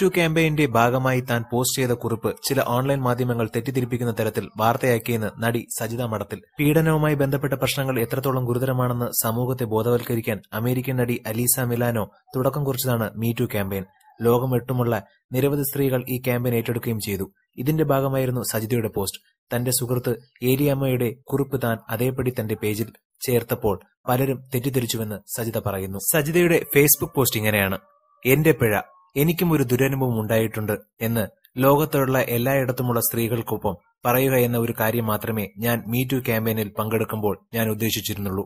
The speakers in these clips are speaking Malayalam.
ടു ക്യാമ്പയിന്റെ ഭാഗമായി താൻ പോസ്റ്റ് ചെയ്ത കുറിപ്പ് ചില ഓൺലൈൻ മാധ്യമങ്ങൾ തെറ്റിദ്ധരിപ്പിക്കുന്ന തരത്തിൽ വാർത്തയാക്കിയെന്ന് നടി സജിത മഠത്തിൽ പീഡനവുമായി ബന്ധപ്പെട്ട പ്രശ്നങ്ങൾ എത്രത്തോളം ഗുരുതരമാണെന്ന് സമൂഹത്തെ ബോധവൽക്കരിക്കാൻ അമേരിക്കൻ നടി അലീസ മിലാനോ തുടക്കം കുറിച്ചതാണ് ടു ക്യാമ്പയിൻ ലോകമെട്ടുമുള്ള നിരവധി സ്ത്രീകൾ ഈ ക്യാമ്പയിൻ ഏറ്റെടുക്കുകയും ചെയ്തു ഇതിന്റെ ഭാഗമായിരുന്നു സജിതയുടെ പോസ്റ്റ് തന്റെ സുഹൃത്ത് ഏലിയമ്മയുടെ കുറിപ്പ് താൻ അതേപടി തന്റെ പേജിൽ ചേർത്തപ്പോൾ പലരും തെറ്റിദ്ധരിച്ചുവെന്ന് സജിത പറയുന്നു സജിതയുടെ ഫേസ്ബുക്ക് പോസ്റ്റ് ഇങ്ങനെയാണ് എന്റെ പിഴ എനിക്കും ഒരു ദുരനുഭവം ഉണ്ടായിട്ടുണ്ട് എന്ന് ലോകത്തുള്ള എല്ലായിടത്തുമുള്ള സ്ത്രീകൾക്കൊപ്പം പറയുക എന്ന ഒരു കാര്യം മാത്രമേ ഞാൻ മീ ടു ക്യാമ്പയിനിൽ പങ്കെടുക്കുമ്പോൾ ഞാൻ ഉദ്ദേശിച്ചിരുന്നുള്ളൂ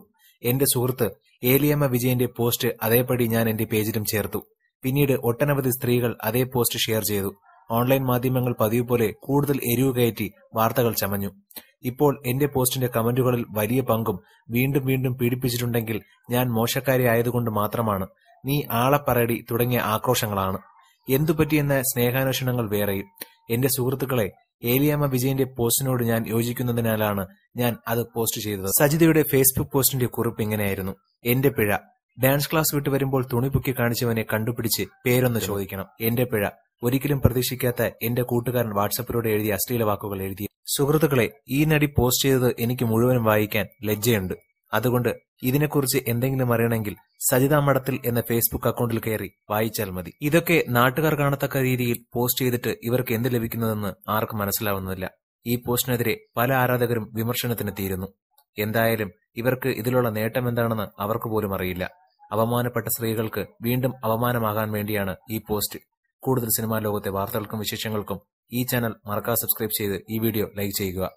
എന്റെ സുഹൃത്ത് ഏലിയമ്മ വിജയന്റെ പോസ്റ്റ് അതേപടി ഞാൻ എന്റെ പേജിലും ചേർത്തു പിന്നീട് ഒട്ടനവധി സ്ത്രീകൾ അതേ പോസ്റ്റ് ഷെയർ ചെയ്തു ഓൺലൈൻ മാധ്യമങ്ങൾ പതിവ് പോലെ കൂടുതൽ എരിവ് കയറ്റി വാർത്തകൾ ചമഞ്ഞു ഇപ്പോൾ എന്റെ പോസ്റ്റിന്റെ കമന്റുകളിൽ വലിയ പങ്കും വീണ്ടും വീണ്ടും പീഡിപ്പിച്ചിട്ടുണ്ടെങ്കിൽ ഞാൻ മോശക്കാരി ആയതുകൊണ്ട് മാത്രമാണ് നീ ആളെ പറയടി തുടങ്ങിയ ആക്രോശങ്ങളാണ് എന്തുപറ്റിയെന്ന സ്നേഹാന്വേഷണങ്ങൾ വേറെയും എന്റെ സുഹൃത്തുക്കളെ ഏലിയാമ വിജയന്റെ പോസ്റ്റിനോട് ഞാൻ യോജിക്കുന്നതിനാലാണ് ഞാൻ അത് പോസ്റ്റ് ചെയ്തത് സജിതയുടെ ഫേസ്ബുക്ക് പോസ്റ്റിന്റെ കുറിപ്പ് ഇങ്ങനെയായിരുന്നു എന്റെ പിഴ ഡാൻസ് ക്ലാസ് വിട്ട് വരുമ്പോൾ തുണിപൊക്കി കാണിച്ചവനെ കണ്ടുപിടിച്ച് പേരൊന്ന് ചോദിക്കണം എന്റെ പിഴ ഒരിക്കലും പ്രതീക്ഷിക്കാത്ത എന്റെ കൂട്ടുകാരൻ വാട്സപ്പിലൂടെ എഴുതിയ അശ്ലീല വാക്കുകൾ എഴുതിയ സുഹൃത്തുക്കളെ ഈ നടി പോസ്റ്റ് ചെയ്തത് എനിക്ക് മുഴുവനും വായിക്കാൻ ലജ്ജയുണ്ട് അതുകൊണ്ട് ഇതിനെക്കുറിച്ച് എന്തെങ്കിലും അറിയണമെങ്കിൽ സജിതാ മഠത്തിൽ എന്ന ഫേസ്ബുക്ക് അക്കൗണ്ടിൽ കയറി വായിച്ചാൽ മതി ഇതൊക്കെ നാട്ടുകാർ കാണത്തക്ക രീതിയിൽ പോസ്റ്റ് ചെയ്തിട്ട് ഇവർക്ക് എന്ത് ലഭിക്കുന്നതെന്ന് ആർക്കും മനസ്സിലാവുന്നില്ല ഈ പോസ്റ്റിനെതിരെ പല ആരാധകരും തീരുന്നു എന്തായാലും ഇവർക്ക് ഇതിലുള്ള നേട്ടം എന്താണെന്ന് അവർക്ക് പോലും അറിയില്ല അപമാനപ്പെട്ട സ്ത്രീകൾക്ക് വീണ്ടും അപമാനമാകാൻ വേണ്ടിയാണ് ഈ പോസ്റ്റ് കൂടുതൽ സിനിമാ ലോകത്തെ വാർത്തകൾക്കും വിശേഷങ്ങൾക്കും ഈ ചാനൽ മറക്കാതെ സബ്സ്ക്രൈബ് ചെയ്ത് ഈ വീഡിയോ ലൈക്ക് ചെയ്യുക